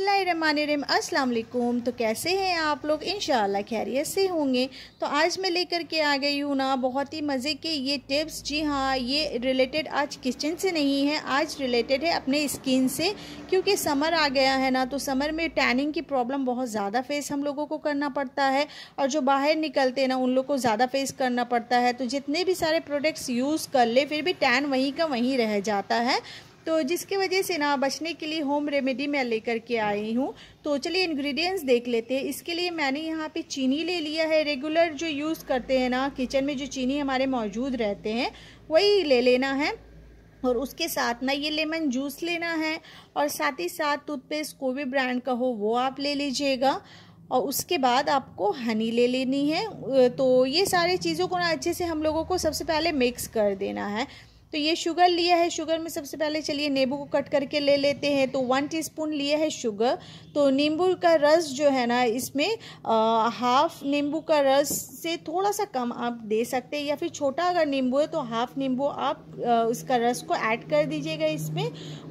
रहीम अस्सलाम तो कैसे हैं आप लोग इन खैरियत से होंगे तो आज मैं लेकर के आ गई हूँ ना बहुत ही मज़े के ये टिप्स जी हाँ ये रिलेटेड आज किचन से नहीं है आज रिलेटेड है अपने स्किन से क्योंकि समर आ गया है ना तो समर में टैनिंग की प्रॉब्लम बहुत ज़्यादा फेस हम लोगों को करना पड़ता है और जो बाहर निकलते हैं ना उन लोग को ज़्यादा फेस करना पड़ता है तो जितने भी सारे प्रोडक्ट्स यूज़ कर ले फिर भी टैन वहीं का वहीं रह जाता है तो जिसकी वजह से ना बचने के लिए होम रेमेडी मैं लेकर के आई हूँ तो चलिए इंग्रेडिएंट्स देख लेते हैं इसके लिए मैंने यहाँ पे चीनी ले लिया है रेगुलर जो यूज़ करते हैं ना किचन में जो चीनी हमारे मौजूद रहते हैं वही ले लेना है और उसके साथ ना ये लेमन जूस लेना है और साथ ही साथ टूथपेस्ट कोई भी ब्रांड का हो वो आप ले लीजिएगा और उसके बाद आपको हनी ले लेनी है तो ये सारी चीज़ों को ना अच्छे से हम लोगों को सबसे पहले मिक्स कर देना है तो ये शुगर लिया है शुगर में सबसे पहले चलिए नींबू को कट करके ले लेते हैं तो वन टीस्पून लिया है शुगर तो नींबू का रस जो है ना इसमें आ, हाफ नींबू का रस से थोड़ा सा कम आप दे सकते हैं या फिर छोटा अगर नींबू है तो हाफ नींबू आप आ, उसका रस को ऐड कर दीजिएगा इसमें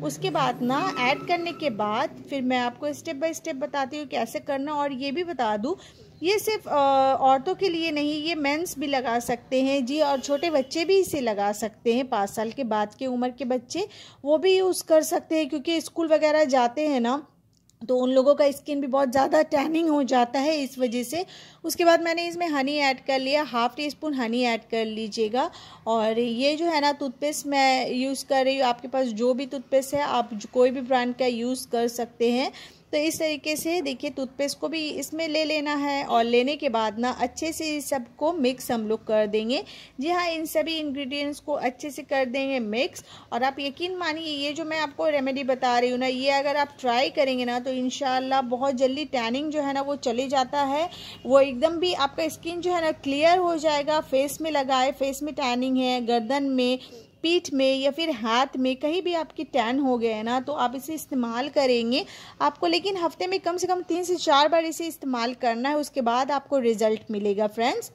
उसके बाद ना ऐड करने के बाद फिर मैं आपको स्टेप बाय स्टेप बताती हूँ कैसे करना और ये भी बता दूँ ये सिर्फ औरतों के लिए नहीं ये मेंस भी लगा सकते हैं जी और छोटे बच्चे भी इसे लगा सकते हैं पाँच साल के बाद के उम्र के बच्चे वो भी यूज़ कर सकते हैं क्योंकि स्कूल वगैरह जाते हैं ना तो उन लोगों का स्किन भी बहुत ज़्यादा टैनिंग हो जाता है इस वजह से उसके बाद मैंने इसमें हनी ऐड कर लिया half teaspoon honey add कर लीजिएगा और ये जो है ना टूथपेस्ट मैं यूज़ कर रही हूँ आपके पास जो भी टूथपेस्ट है आप कोई भी ब्रांड का यूज़ कर सकते हैं तो इस तरीके से देखिए टूथपेस्ट को भी इसमें ले लेना है और लेने के बाद ना अच्छे से सबको मिक्स हम लोग कर देंगे जी हाँ इन सभी इंग्रेडिएंट्स को अच्छे से कर देंगे मिक्स और आप यकीन मानिए ये जो मैं आपको रेमेडी बता रही हूँ ना ये अगर आप ट्राई करेंगे ना तो इन बहुत जल्दी टैनिंग जो है ना वो चले जाता है वो एकदम भी आपका स्किन जो है ना क्लियर हो जाएगा फेस में लगाए फेस में टैनिंग है गर्दन में पीठ में या फिर हाथ में कहीं भी आपकी टैन हो गया है ना तो आप इसे इस्तेमाल करेंगे आपको लेकिन हफ्ते में कम से कम तीन से चार बार इसे इस्तेमाल करना है उसके बाद आपको रिजल्ट मिलेगा फ्रेंड्स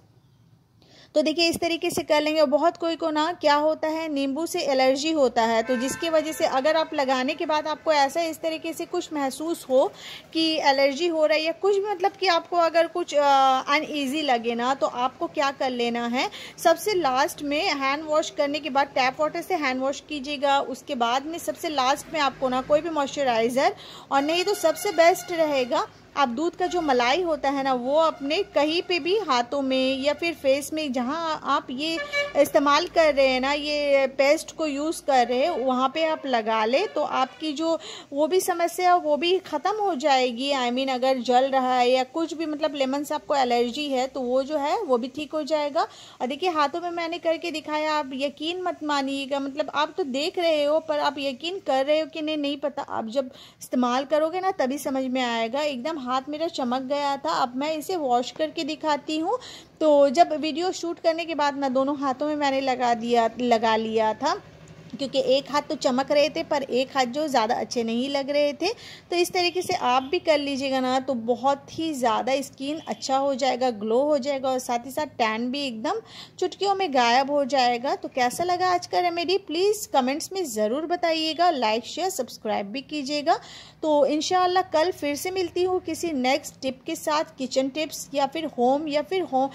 तो देखिए इस तरीके से कर लेंगे और बहुत कोई को ना क्या होता है नींबू से एलर्जी होता है तो जिसकी वजह से अगर आप लगाने के बाद आपको ऐसा इस तरीके से कुछ महसूस हो कि एलर्जी हो रही है कुछ मतलब कि आपको अगर कुछ अनईजी लगे ना तो आपको क्या कर लेना है सबसे लास्ट में हैंड वॉश करने के बाद टैप वाटर से हैंड वॉश कीजिएगा उसके बाद में सबसे लास्ट में आपको ना कोई भी मॉइस्चराइज़र और नहीं तो सबसे बेस्ट रहेगा आप दूध का जो मलाई होता है ना वो अपने कहीं पे भी हाथों में या फिर फेस में जहाँ आप ये इस्तेमाल कर रहे हैं ना ये पेस्ट को यूज़ कर रहे हैं वहाँ पे आप लगा ले तो आपकी जो वो भी समस्या वो भी ख़त्म हो जाएगी आई I मीन mean, अगर जल रहा है या कुछ भी मतलब लेमन से आपको एलर्जी है तो वो जो है वो भी ठीक हो जाएगा और देखिए हाथों में मैंने करके दिखाया आप यकीन मत मानिएगा मतलब आप तो देख रहे हो पर आप यकीन कर रहे हो कि नहीं नहीं पता आप जब इस्तेमाल करोगे ना तभी समझ में आएगा एकदम हाथ मेरा चमक गया था अब मैं इसे वॉश करके दिखाती हूँ तो जब वीडियो शूट करने के बाद मैं दोनों हाथों में मैंने लगा दिया लगा लिया था क्योंकि एक हाथ तो चमक रहे थे पर एक हाथ जो ज़्यादा अच्छे नहीं लग रहे थे तो इस तरीके से आप भी कर लीजिएगा ना तो बहुत ही ज़्यादा स्किन अच्छा हो जाएगा ग्लो हो जाएगा और साथ ही साथ टैन भी एकदम चुटकियों में गायब हो जाएगा तो कैसा लगा आज का रेमेडी प्लीज़ कमेंट्स में ज़रूर बताइएगा लाइक शेयर सब्सक्राइब भी कीजिएगा तो इन कल फिर से मिलती हूँ किसी नेक्स्ट टिप के साथ किचन टिप्स या फिर होम या फिर होम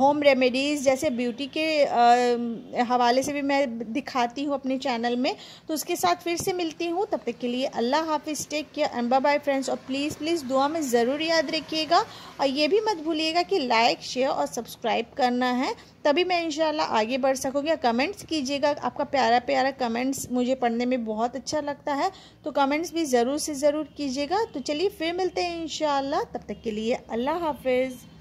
होम रेमेडीज़ जैसे ब्यूटी के आ, हवाले से भी मैं दिखाती हूँ अपने चैनल में तो उसके साथ फिर से मिलती हूँ तब तक के लिए अल्लाह हाफिज़ टेक केयर एम्बा बाय फ्रेंड्स और प्लीज़ प्लीज़ दुआ में ज़रूर याद रखिएगा और ये भी मत भूलिएगा कि लाइक शेयर और सब्सक्राइब करना है तभी मैं इंशाल्लाह आगे बढ़ सकूँगी कमेंट्स कीजिएगा आपका प्यारा प्यारा कमेंट्स मुझे पढ़ने में बहुत अच्छा लगता है तो कमेंट्स भी ज़रूर से ज़रूर कीजिएगा तो चलिए फिर मिलते हैं इंशाल्लाह तब तक के लिए अल्लाह हाफिज़